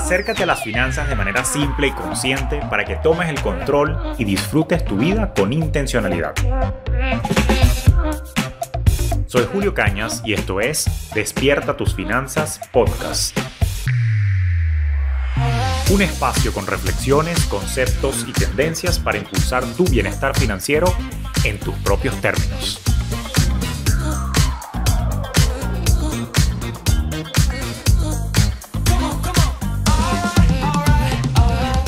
Acércate a las finanzas de manera simple y consciente para que tomes el control y disfrutes tu vida con intencionalidad. Soy Julio Cañas y esto es Despierta tus finanzas podcast. Un espacio con reflexiones, conceptos y tendencias para impulsar tu bienestar financiero en tus propios términos.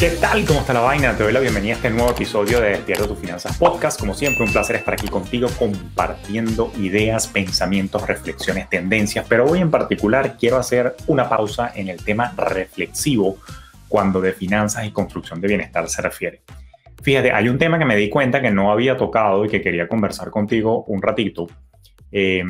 ¿Qué tal? ¿Cómo está la vaina? Te doy la bienvenida a este nuevo episodio de Despierta tus finanzas podcast. Como siempre, un placer estar aquí contigo compartiendo ideas, pensamientos, reflexiones, tendencias. Pero hoy en particular quiero hacer una pausa en el tema reflexivo cuando de finanzas y construcción de bienestar se refiere. Fíjate, hay un tema que me di cuenta que no había tocado y que quería conversar contigo un ratito. Eh,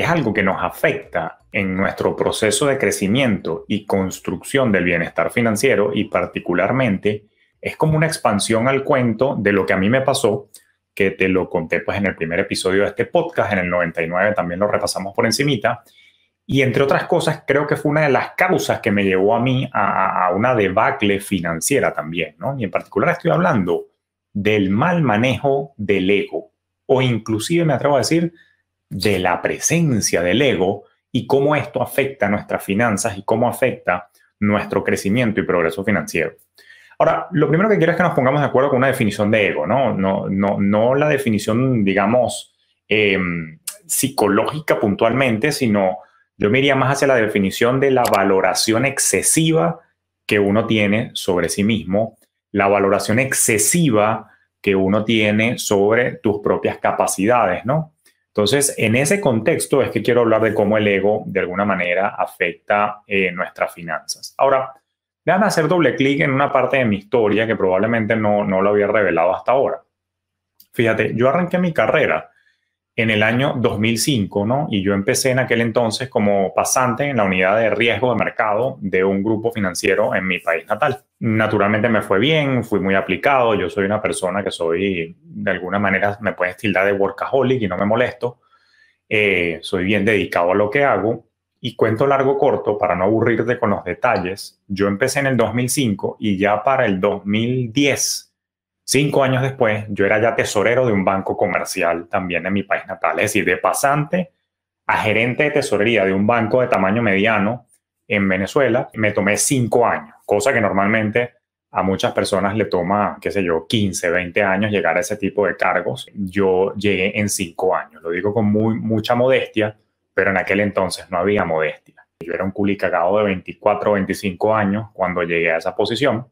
es algo que nos afecta en nuestro proceso de crecimiento y construcción del bienestar financiero y particularmente es como una expansión al cuento de lo que a mí me pasó, que te lo conté pues en el primer episodio de este podcast, en el 99 también lo repasamos por encimita, y entre otras cosas creo que fue una de las causas que me llevó a mí a, a una debacle financiera también, ¿no? Y en particular estoy hablando del mal manejo del ego, o inclusive me atrevo a decir de la presencia del ego y cómo esto afecta nuestras finanzas y cómo afecta nuestro crecimiento y progreso financiero. Ahora, lo primero que quiero es que nos pongamos de acuerdo con una definición de ego, ¿no? No, la definición, digamos, em, psicológica puntualmente, sino yo me iría más hacia la definición de la valoración excesiva que uno tiene sobre sí mismo, la valoración excesiva que uno tiene sobre tus propias capacidades, ¿no? Entonces, en ese contexto es que quiero hablar de cómo el ego, de alguna manera, afecta eh, nuestras finanzas. Ahora, a hacer doble clic en una parte de mi historia que probablemente no, no lo había revelado hasta ahora. Fíjate, yo arranqué mi carrera en el año 2005, ¿no? Y yo empecé en aquel entonces como pasante en la unidad de riesgo de mercado de un grupo financiero en mi país natal. Naturalmente me fue bien, fui muy aplicado, yo soy una persona que soy, de alguna manera me puedes tildar de workaholic y no me molesto, eh, soy bien dedicado a lo que hago y cuento largo corto para no aburrirte con los detalles, yo empecé en el 2005 y ya para el 2010, cinco años después, yo era ya tesorero de un banco comercial también en mi país natal, es decir, de pasante a gerente de tesorería de un banco de tamaño mediano en Venezuela, me tomé cinco años cosa que normalmente a muchas personas le toma, qué sé yo, 15, 20 años llegar a ese tipo de cargos. Yo llegué en 5 años, lo digo con muy, mucha modestia, pero en aquel entonces no había modestia. Yo era un culicagado de 24 25 años cuando llegué a esa posición.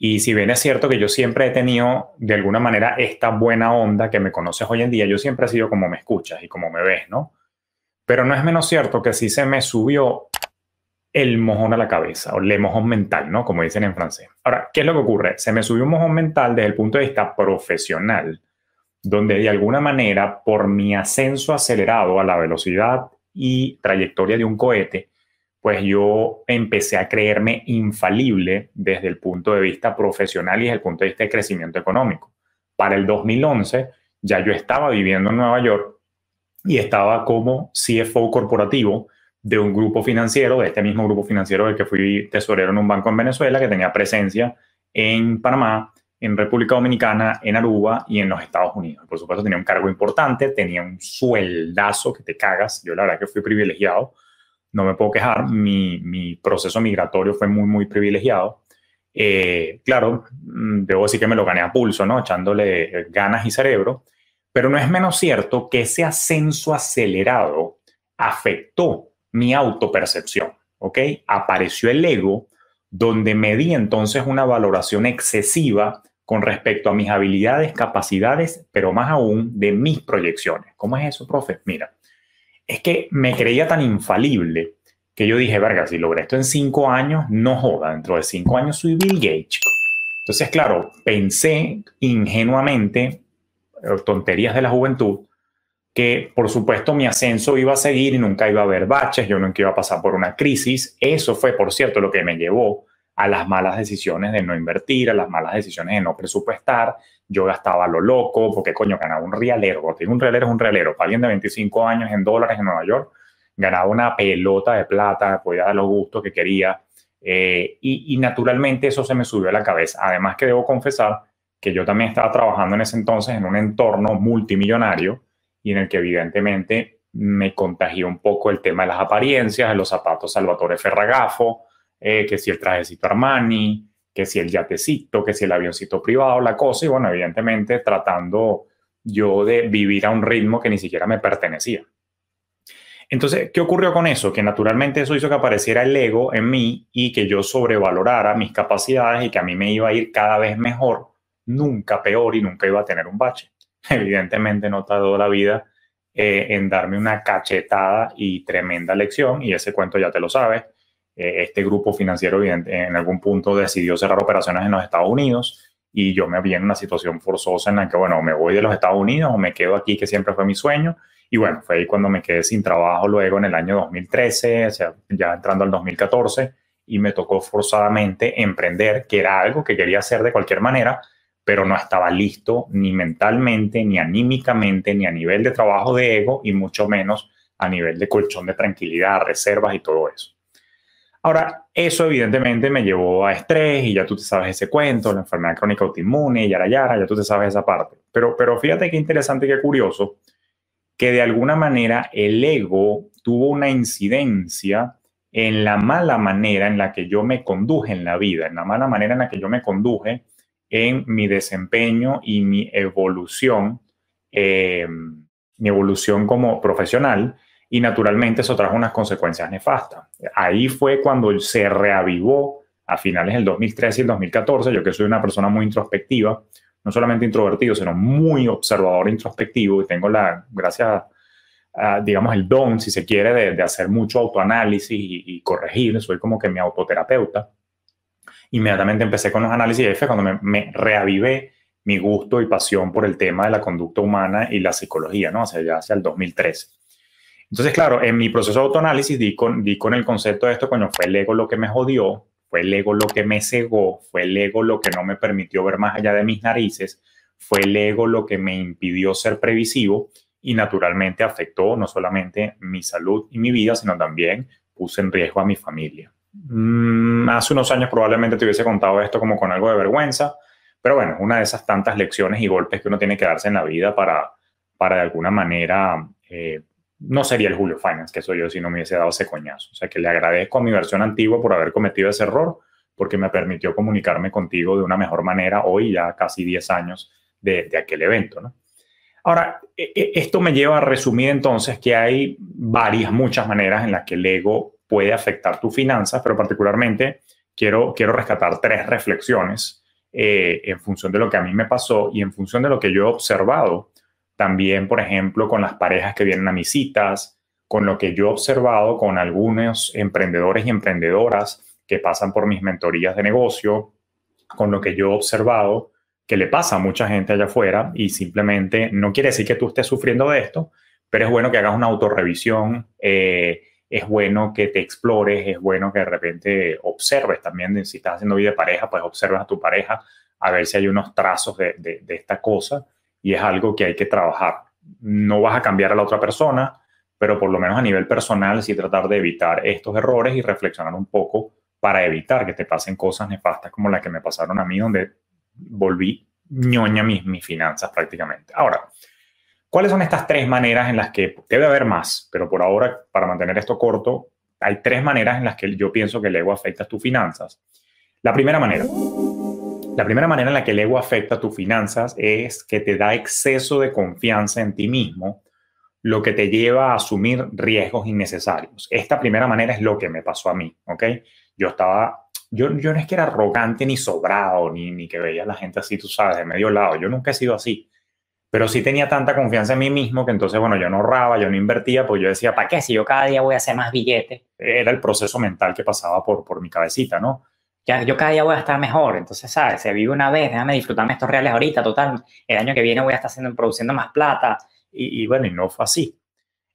Y si bien es cierto que yo siempre he tenido de alguna manera esta buena onda que me conoces hoy en día, yo siempre he sido como me escuchas y como me ves, ¿no? Pero no es menos cierto que sí se me subió el mojón a la cabeza o le mojón mental, ¿no? Como dicen en francés. Ahora, ¿qué es lo que ocurre? Se me subió un mojón mental desde el punto de vista profesional, donde de alguna manera, por mi ascenso acelerado a la velocidad y trayectoria de un cohete, pues yo empecé a creerme infalible desde el punto de vista profesional y desde el punto de vista de crecimiento económico. Para el 2011 ya yo estaba viviendo en Nueva York y estaba como CFO corporativo de un grupo financiero, de este mismo grupo financiero del que fui tesorero en un banco en Venezuela, que tenía presencia en Panamá, en República Dominicana, en Aruba y en los Estados Unidos. Por supuesto, tenía un cargo importante, tenía un sueldazo que te cagas. Yo la verdad que fui privilegiado, no me puedo quejar, mi, proceso migratorio fue muy, muy privilegiado. Eh, claro, mm, debo decir que me lo gané a pulso, ¿no? Echándole eh, ganas y cerebro, pero no es menos cierto que ese ascenso acelerado afectó mi autopercepción, ¿ok? Apareció el ego donde me di entonces una valoración excesiva con respecto a mis habilidades, capacidades, pero más aún de mis proyecciones. ¿Cómo es eso, profe? Mira, es que me creía tan infalible que yo dije, verga, si logré esto en cinco años, no joda, dentro de cinco años soy Bill Gates, Entonces, claro, pensé ingenuamente, eh, tonterías de la juventud, que por supuesto mi ascenso iba a seguir y nunca iba a haber baches, yo nunca iba a pasar por una crisis. Eso fue, por cierto, lo que me llevó a las malas decisiones de no invertir, a las malas decisiones de no presupuestar. Yo gastaba lo loco, porque coño, ganaba un realero. Porque un realero es un realero. Para alguien de 25 años en dólares en Nueva York, ganaba una pelota de plata, podía dar los gustos que quería. Eh, y, y naturalmente eso se me subió a la cabeza. Además que debo confesar que yo también estaba trabajando en ese entonces en un entorno multimillonario y en el que evidentemente me contagió un poco el tema de las apariencias, de los zapatos Salvatore Ferragafo, eh, que si el trajecito Armani, que si el yatecito, que si el avioncito privado, la cosa, y bueno, evidentemente tratando yo de vivir a un ritmo que ni siquiera me pertenecía. Entonces, ¿qué ocurrió con eso? Que naturalmente eso hizo que apareciera el ego en mí y que yo sobrevalorara mis capacidades y que a mí me iba a ir cada vez mejor, nunca peor y nunca iba a tener un bache. evidentemente no tardó la vida eh, en darme una cachetada y tremenda lección, y ese cuento ya te lo sabes. Eh, este grupo financiero en algún punto decidió cerrar operaciones en los Estados Unidos y yo me vi en una situación forzosa en la que, bueno, me voy de los Estados Unidos o me quedo aquí, que siempre fue mi sueño. Y bueno, fue ahí cuando me quedé sin trabajo luego en el año 2013, o sea, ya entrando al 2014, y me tocó forzadamente emprender, que era algo que quería hacer de cualquier manera, pero no estaba listo ni mentalmente, ni anímicamente, ni a nivel de trabajo de ego y mucho menos a nivel de colchón de tranquilidad, reservas y todo eso. Ahora, eso evidentemente me llevó a estrés y ya tú te sabes ese cuento, la enfermedad crónica autoinmune, yara yara, ya tú te sabes esa parte. Pero, pero fíjate qué interesante, y qué curioso, que de alguna manera el ego tuvo una incidencia en la mala manera en la que yo me conduje en la vida, en la mala manera en la que yo me conduje en mi desempeño y mi evolución, eh, mi evolución como profesional, y naturalmente eso trajo unas consecuencias nefastas. Ahí fue cuando se reavivó a finales del 2013 y el 2014, yo que soy una persona muy introspectiva, no solamente introvertido, sino muy observador e introspectivo, y tengo la, gracias digamos, el don, si se quiere, de, hacer mucho autoanálisis y, y corregir, soy como que mi autoterapeuta inmediatamente empecé con los análisis de f cuando me, reavivé mi gusto y pasión por el tema de la conducta humana y la psicología, ¿no? hacia el 2013. Entonces, claro, en mi proceso de autoanálisis di con, con el concepto de esto, cuando fue el ego lo que me jodió, fue el ego lo que me cegó, fue el ego lo que no me permitió ver más allá de mis narices, fue el ego lo que me impidió ser previsivo y naturalmente afectó no solamente mi salud y mi vida, sino también puse en riesgo a mi familia. Mm, hace unos años probablemente te hubiese contado esto como con algo de vergüenza, pero bueno, una de esas tantas lecciones y golpes que uno tiene que darse en la vida para, para de alguna manera, eh, no sería el Julio Finance que soy yo si no me hubiese dado ese coñazo. O sea que le agradezco a mi versión antigua por haber cometido ese error, porque me permitió comunicarme contigo de una mejor manera hoy, ya casi 10 años de, aquel evento, Ahora, e, e, esto me lleva a resumir entonces que hay varias, muchas maneras en las que el ego puede afectar tus finanzas, pero particularmente quiero, quiero rescatar tres reflexiones eh, en función de lo que a mí me pasó y en función de lo que yo he observado también, por ejemplo, con las parejas que vienen a mis citas, con lo que yo he observado con algunos emprendedores y emprendedoras que pasan por mis mentorías de negocio, con lo que yo he observado que le pasa a mucha gente allá afuera y simplemente no quiere decir que tú estés sufriendo de esto, pero es bueno que hagas una autorrevisión, eh, es bueno que te explores, es bueno que de repente observes también, si estás haciendo vida de pareja, pues observes a tu pareja a ver si hay unos trazos de, esta cosa y es algo que hay que trabajar. No vas a cambiar a la otra persona, pero por lo menos a nivel personal sí tratar de evitar estos errores y reflexionar un poco para evitar que te pasen cosas nefastas como las que me pasaron a mí, donde volví ñoña mis, mis finanzas prácticamente. Ahora, ¿Cuáles son estas tres maneras en las que debe haber más? Pero por ahora, para mantener esto corto, hay tres maneras en las que yo pienso que el ego afecta tus finanzas. La primera manera. La primera manera en la que el ego afecta tus finanzas es que te da exceso de confianza en ti mismo, lo que te lleva a asumir riesgos innecesarios. Esta primera manera es lo que me pasó a mí, ¿ok? Yo estaba, yo, yo no es que era arrogante ni sobrado, ni, ni que veía a la gente así, tú sabes, de medio lado. Yo nunca he sido así. Pero sí tenía tanta confianza en mí mismo que entonces, bueno, yo no ahorraba, yo no invertía, pues yo decía, ¿para qué? Si yo cada día voy a hacer más billetes. Era el proceso mental que pasaba por, por mi cabecita, ¿no? Ya, yo cada día voy a estar mejor, entonces, ¿sabes? Se vive una vez, déjame disfrutarme estos reales ahorita, total, el año que viene voy a estar haciendo, produciendo más plata. Y, bueno, y no fue así.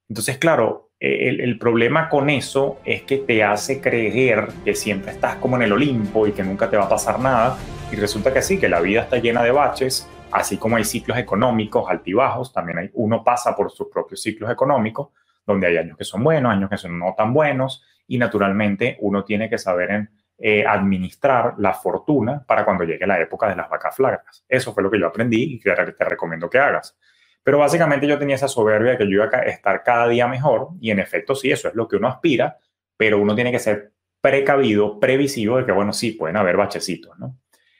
Entonces, claro, e, el, el, problema con eso es que te hace creer que siempre estás como en el Olimpo y que nunca te va a pasar nada. Y resulta que sí, que la vida está llena de baches Así como hay ciclos económicos altibajos, también hay, uno pasa por sus propios ciclos económicos, donde hay años que son buenos, años que son no tan buenos, y naturalmente uno tiene que saber eh, administrar la fortuna para cuando llegue la época de las vacas flacas. Eso fue lo que yo aprendí y que te recomiendo que hagas. Pero básicamente yo tenía esa soberbia de que yo iba a estar cada día mejor y en efecto sí, eso es lo que uno aspira, pero uno tiene que ser precavido, previsivo de que, bueno, sí, pueden haber bachecitos, ¿no?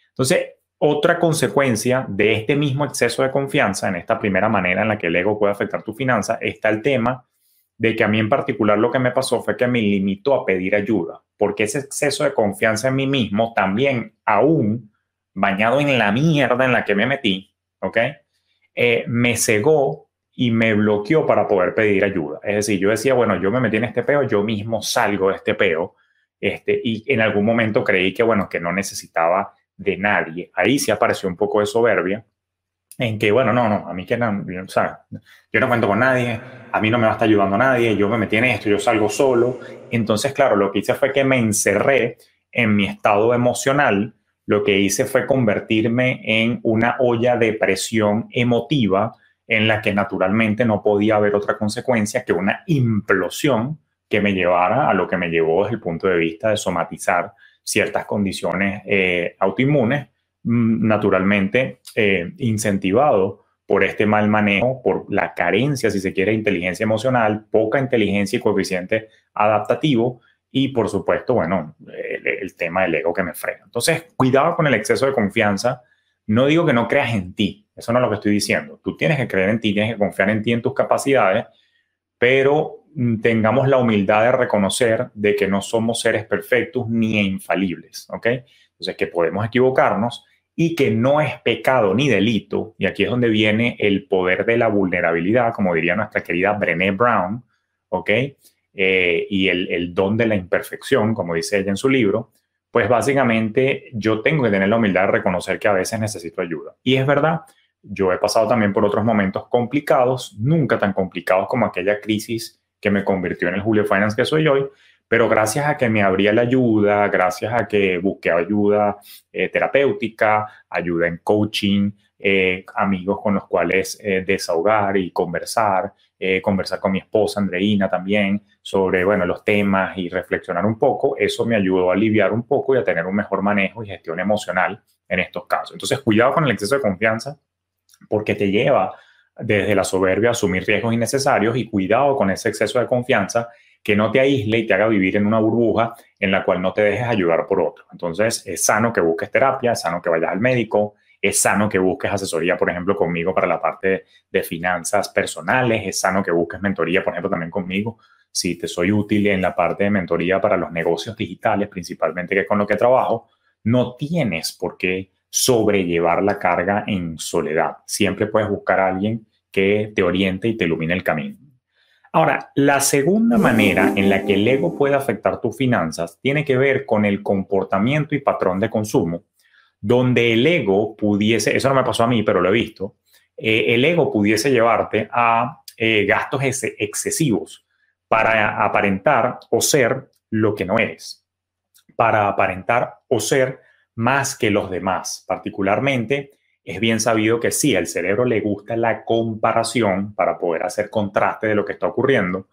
Entonces, otra consecuencia de este mismo exceso de confianza, en esta primera manera en la que el ego puede afectar tu finanza, está el tema de que a mí en particular lo que me pasó fue que me limitó a pedir ayuda, porque ese exceso de confianza en mí mismo también, aún bañado en la mierda en la que me metí, ¿ok? Eh, me cegó y me bloqueó para poder pedir ayuda. Es decir, yo decía, bueno, yo me metí en este peo, yo mismo salgo de este peo, este, y en algún momento creí que, bueno, que no necesitaba de nadie. Ahí sí apareció un poco de soberbia en que, bueno, no, no, a mí que no, sea, Yo no cuento con nadie, a mí no me va a estar ayudando nadie, yo me metí en esto, yo salgo solo. Entonces, claro, lo que hice fue que me encerré en mi estado emocional, lo que hice fue convertirme en una olla de presión emotiva en la que naturalmente no podía haber otra consecuencia que una implosión que me llevara a lo que me llevó desde el punto de vista de somatizar ciertas condiciones eh, autoinmunes, mm, naturalmente eh, incentivado por este mal manejo, por la carencia, si se quiere, inteligencia emocional, poca inteligencia y coeficiente adaptativo y, por supuesto, bueno, el, tema del ego que me frena. Entonces, cuidado con el exceso de confianza. No digo que no creas en ti, eso no es lo que estoy diciendo. Tú tienes que creer en ti, tienes que confiar en ti, en tus capacidades, pero Mm, tengamos la humildad de reconocer de que no somos seres perfectos ni e infalibles, ¿ok? Entonces, que podemos equivocarnos y que no es pecado ni delito, y aquí es donde viene el poder de la vulnerabilidad, como diría nuestra querida Brené Brown, ¿ok? Eh, y el, el don de la imperfección, como dice ella en su libro, pues básicamente yo tengo que tener la humildad de reconocer que a veces necesito ayuda. Y es verdad, yo he pasado también por otros momentos complicados, nunca tan complicados como aquella crisis que me convirtió en el Julio Finance que soy hoy, pero gracias a que me abría la ayuda, gracias a que busqué ayuda eh, terapéutica, ayuda en coaching, eh, amigos con los cuales eh, desahogar y conversar, conversar con mi esposa Andreina también sobre, bueno, los temas y reflexionar un poco, eso me ayudó a aliviar un poco y a tener un mejor manejo y gestión emocional en estos casos. Entonces, cuidado con el exceso de confianza porque te lleva desde la soberbia, asumir riesgos innecesarios y cuidado con ese exceso de confianza que no te aísle y te haga vivir en una burbuja en la cual no te dejes ayudar por otro. Entonces, es sano que busques terapia, es sano que vayas al médico, es sano que busques asesoría, por ejemplo, conmigo para la parte de finanzas personales, es sano que busques mentoría, por ejemplo, también conmigo, si te soy útil en la parte de mentoría para los negocios digitales, principalmente que con lo que trabajo, no tienes por qué sobrellevar la carga en soledad. Siempre puedes buscar a alguien que te oriente y te ilumine el camino. Ahora, la segunda manera en la que el ego puede afectar tus finanzas tiene que ver con el comportamiento y patrón de consumo, donde el ego pudiese, eso no me pasó a mí, pero lo he visto, eh, el ego pudiese llevarte a eh, gastos excesivos para aparentar o ser lo que no eres, para aparentar o ser más que los demás particularmente, es bien sabido que sí, al cerebro le gusta la comparación para poder hacer contraste de lo que está ocurriendo,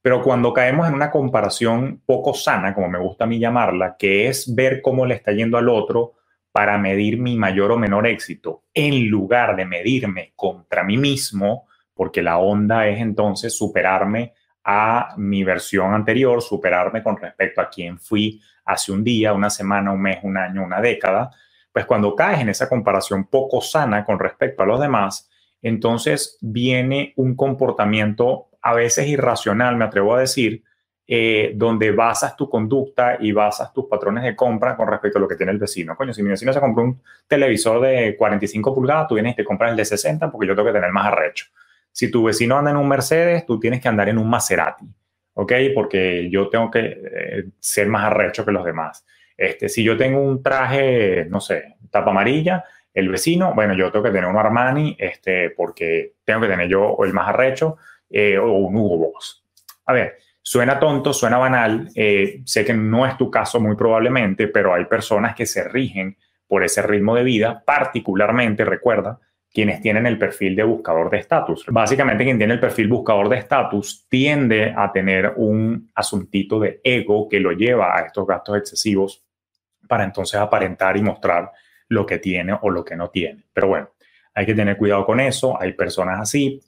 pero cuando caemos en una comparación poco sana, como me gusta a mí llamarla, que es ver cómo le está yendo al otro para medir mi mayor o menor éxito, en lugar de medirme contra mí mismo, porque la onda es entonces superarme a mi versión anterior, superarme con respecto a quién fui hace un día, una semana, un mes, un año, una década, pues cuando caes en esa comparación poco sana con respecto a los demás, entonces viene un comportamiento a veces irracional, me atrevo a decir, eh, donde basas tu conducta y basas tus patrones de compra con respecto a lo que tiene el vecino. Coño, si mi vecino se compró un televisor de 45 pulgadas, tú vienes y te compras el de 60 porque yo tengo que tener más arrecho. Si tu vecino anda en un Mercedes, tú tienes que andar en un Maserati. ¿ok? Porque yo tengo que eh, ser más arrecho que los demás. Este, si yo tengo un traje, no sé, tapa amarilla, el vecino, bueno, yo tengo que tener un Armani, este, porque tengo que tener yo el más arrecho eh, o un Hugo Boss. A ver, suena tonto, suena banal, eh, sé que no es tu caso muy probablemente, pero hay personas que se rigen por ese ritmo de vida, particularmente, recuerda, quienes tienen el perfil de buscador de estatus. Básicamente, quien tiene el perfil buscador de estatus tiende a tener un asuntito de ego que lo lleva a estos gastos excesivos para entonces aparentar y mostrar lo que tiene o lo que no tiene. Pero bueno, hay que tener cuidado con eso. Hay personas así,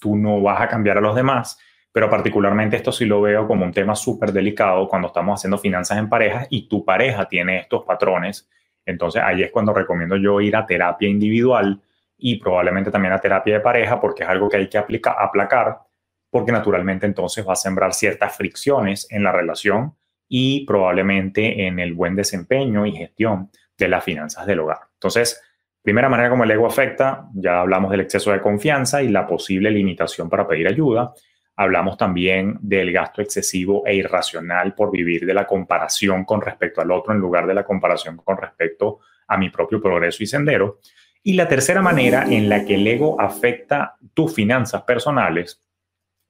tú no vas a cambiar a los demás, pero particularmente esto sí lo veo como un tema súper delicado cuando estamos haciendo finanzas en parejas y tu pareja tiene estos patrones. Entonces ahí es cuando recomiendo yo ir a terapia individual y probablemente también la terapia de pareja porque es algo que hay que aplacar porque naturalmente entonces va a sembrar ciertas fricciones en la relación y probablemente en el buen desempeño y gestión de las finanzas del hogar. Entonces, primera manera como el ego afecta, ya hablamos del exceso de confianza y la posible limitación para pedir ayuda. Hablamos también del gasto excesivo e irracional por vivir de la comparación con respecto al otro en lugar de la comparación con respecto a mi propio progreso y sendero. Y la tercera manera en la que el ego afecta tus finanzas personales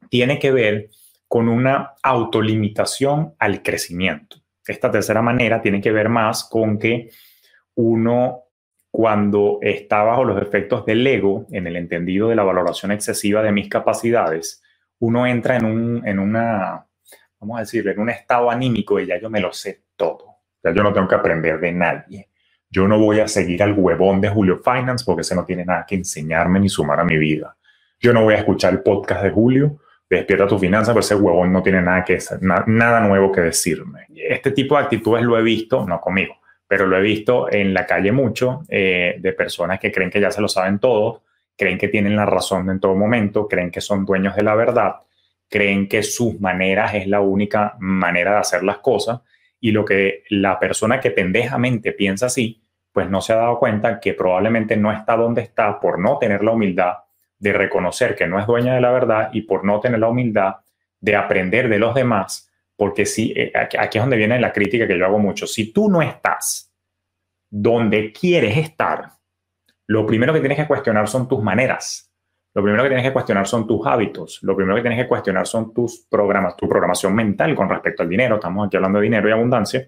tiene que ver con una autolimitación al crecimiento. Esta tercera manera tiene que ver más con que uno cuando está bajo los efectos del ego, en el entendido de la valoración excesiva de mis capacidades, uno entra en, un, en una, vamos a decir, en un estado anímico de ya yo me lo sé todo, ya yo no tengo que aprender de nadie yo no voy a seguir al huevón de Julio Finance porque ese no tiene nada que enseñarme ni sumar a mi vida. Yo no voy a escuchar el podcast de Julio, despierta tu finanza, pero ese huevón no tiene nada, que, nada nuevo que decirme. Este tipo de actitudes lo he visto, no conmigo, pero lo he visto en la calle mucho eh, de personas que creen que ya se lo saben todos, creen que tienen la razón en todo momento, creen que son dueños de la verdad, creen que sus maneras es la única manera de hacer las cosas y lo que la persona que pendejamente piensa así pues no se ha dado cuenta que probablemente no está donde está por no tener la humildad de reconocer que no es dueña de la verdad y por no tener la humildad de aprender de los demás, porque si, eh, aquí es donde viene la crítica que yo hago mucho, si tú no estás donde quieres estar, lo primero que tienes que cuestionar son tus maneras, lo primero que tienes que cuestionar son tus hábitos, lo primero que tienes que cuestionar son tus programas, tu programación mental con respecto al dinero, estamos aquí hablando de dinero y abundancia,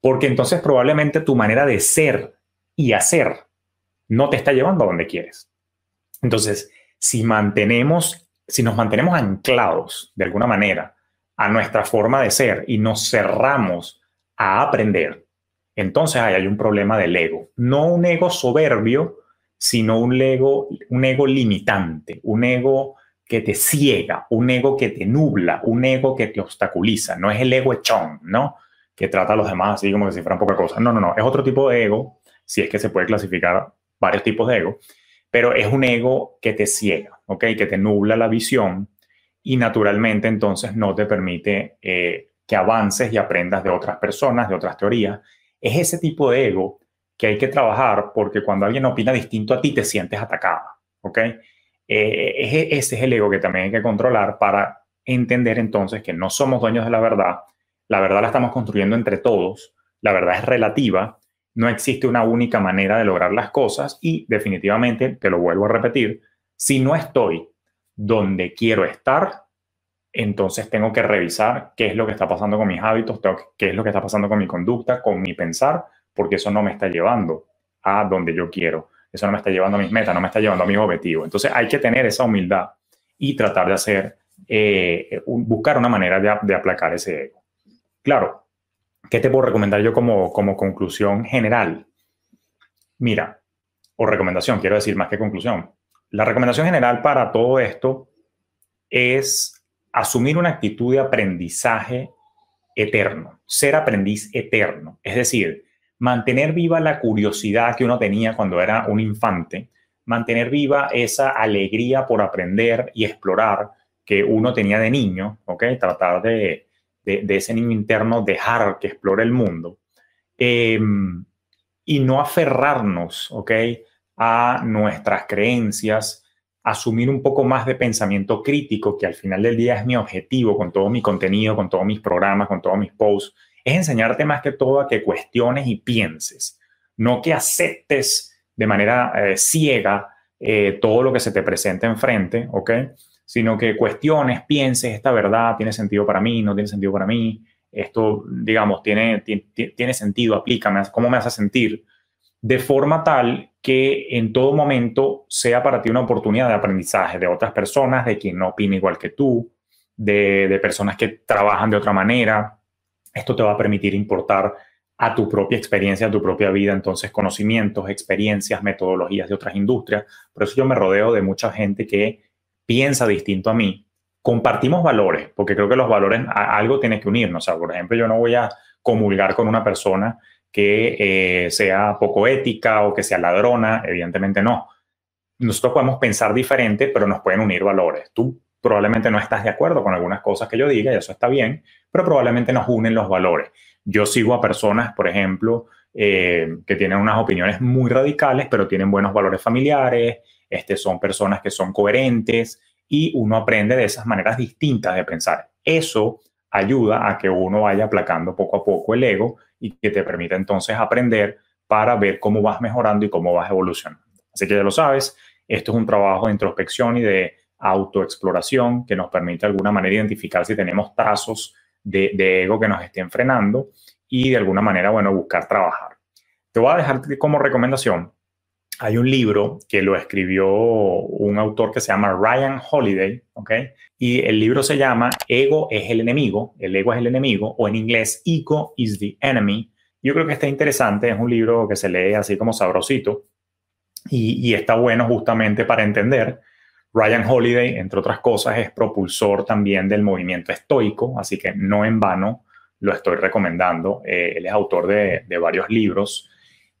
porque entonces probablemente tu manera de ser y hacer no te está llevando a donde quieres. Entonces, si mantenemos, si nos mantenemos anclados de alguna manera a nuestra forma de ser y nos cerramos a aprender, entonces ahí hay un problema del ego. No un ego soberbio, sino un ego, un ego limitante, un ego que te ciega, un ego que te nubla, un ego que te obstaculiza. No es el ego echón, ¿no? que trata a los demás así como que si fueran poca cosa. No, no, no, es otro tipo de ego, si es que se puede clasificar varios tipos de ego, pero es un ego que te ciega, ¿ok? Que te nubla la visión y naturalmente entonces no te permite eh, que avances y aprendas de otras personas, de otras teorías. Es ese tipo de ego que hay que trabajar porque cuando alguien opina distinto a ti te sientes atacada, ¿ok? Eh, e, ese es el ego que también hay que controlar para entender entonces que no somos dueños de la verdad, la verdad la estamos construyendo entre todos, la verdad es relativa, no existe una única manera de lograr las cosas y definitivamente, te lo vuelvo a repetir, si no estoy donde quiero estar, entonces tengo que revisar qué es lo que está pasando con mis hábitos, qué es lo que está pasando con mi conducta, con mi pensar, porque eso no me está llevando a donde yo quiero, eso no me está llevando a mis metas, no me está llevando a mis objetivos. Entonces hay que tener esa humildad y tratar de hacer, eh, buscar una manera de aplacar ese ego. Claro, ¿qué te puedo recomendar yo como, como conclusión general? Mira, o recomendación, quiero decir más que conclusión. La recomendación general para todo esto es asumir una actitud de aprendizaje eterno, ser aprendiz eterno, es decir, mantener viva la curiosidad que uno tenía cuando era un infante, mantener viva esa alegría por aprender y explorar que uno tenía de niño, ¿ok? Tratar de de, ese niño interno, dejar que explore el mundo em, y no aferrarnos, ¿ok? A nuestras creencias, asumir un poco más de pensamiento crítico, que al final del día es mi objetivo con todo mi contenido, con todos mis programas, con todos mis posts, es enseñarte más que todo a que cuestiones y pienses, no que aceptes de manera eh, ciega eh, todo lo que se te presenta enfrente, ¿ok? sino que cuestiones, pienses, esta verdad tiene sentido para mí, no tiene sentido para mí, esto, digamos, tiene, tiene, sentido, aplícame, cómo me hace sentir, de forma tal que en todo momento sea para ti una oportunidad de aprendizaje de otras personas, de quien no opina igual que tú, de, de personas que trabajan de otra manera. Esto te va a permitir importar a tu propia experiencia, a tu propia vida, entonces conocimientos, experiencias, metodologías de otras industrias. Por eso yo me rodeo de mucha gente que piensa distinto a mí, compartimos valores, porque creo que los valores algo tiene que unirnos. por ejemplo, yo no voy a comulgar con una persona que eh, sea poco ética o que sea ladrona, evidentemente no. Nosotros podemos pensar diferente, pero nos pueden unir valores. Tú probablemente no estás de acuerdo con algunas cosas que yo diga y eso está bien, pero probablemente nos unen los valores. Yo sigo a personas, por ejemplo, eh, que tienen unas opiniones muy radicales, pero tienen buenos valores familiares, este, son personas que son coherentes y uno aprende de esas maneras distintas de pensar. Eso ayuda a que uno vaya aplacando poco a poco el ego y que te permita entonces aprender para ver cómo vas mejorando y cómo vas evolucionando. Así que ya lo sabes, esto es un trabajo de introspección y de autoexploración que nos permite de alguna manera identificar si tenemos trazos de, de, ego que nos estén frenando y de alguna manera, bueno, buscar trabajar. Te voy a dejar como recomendación hay un libro que lo escribió un autor que se llama Ryan Holiday, ¿ok? Y el libro se llama Ego es el enemigo, el ego es el enemigo, o en inglés Ego is the enemy. Yo creo que está interesante, es un libro que se lee así como sabrosito y, está bueno justamente para entender. Ryan Holiday, entre otras cosas, es propulsor también del movimiento estoico, así que no en vano lo estoy recomendando. Eh, él es autor de varios libros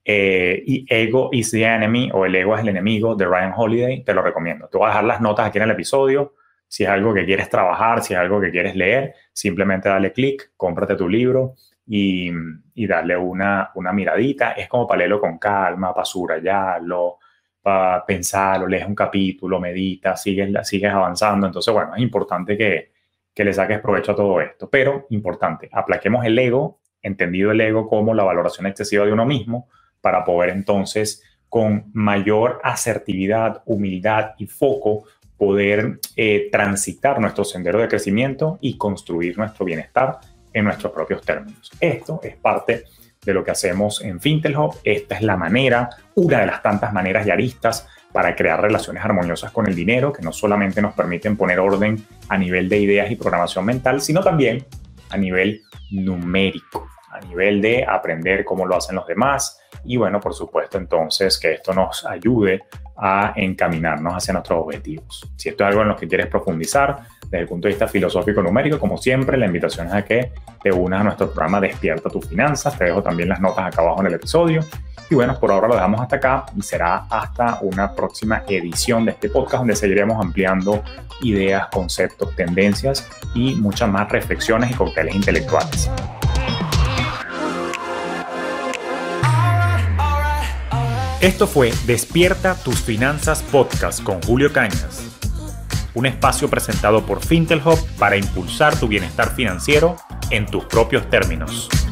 eh, y Ego is the Enemy o El Ego es el Enemigo de Ryan Holiday, te lo recomiendo. Te vas a dejar las notas aquí en el episodio. Si es algo que quieres trabajar, si es algo que quieres leer, simplemente dale clic, cómprate tu libro y, y darle una, una, miradita. Es como para leerlo con calma, para subrayarlo, para pensarlo, lees un capítulo, medita, sigues, sigues avanzando. Entonces, bueno, es importante que, que le saques provecho a todo esto. Pero, importante, aplaquemos el ego, entendido el ego como la valoración excesiva de uno mismo, para poder entonces con mayor asertividad, humildad y foco poder eh, transitar nuestro sendero de crecimiento y construir nuestro bienestar en nuestros propios términos. Esto es parte de lo que hacemos en Fintelhop. Esta es la manera, una de las tantas maneras y aristas para crear relaciones armoniosas con el dinero, que no solamente nos permiten poner orden a nivel de ideas y programación mental, sino también a nivel numérico, a nivel de aprender cómo lo hacen los demás, y bueno, por supuesto entonces que esto nos ayude a encaminarnos hacia nuestros objetivos. Si esto es algo en lo que quieres profundizar desde el punto de vista filosófico numérico, como siempre, la invitación es a que te unas a nuestro programa Despierta tus finanzas. Te dejo también las notas acá abajo en el episodio. Y bueno, por ahora lo dejamos hasta acá y será hasta una próxima edición de este podcast donde seguiremos ampliando ideas, conceptos, tendencias y muchas más reflexiones y cócteles intelectuales. Esto fue Despierta tus finanzas podcast con Julio Cañas, un espacio presentado por Fintelhop para impulsar tu bienestar financiero en tus propios términos.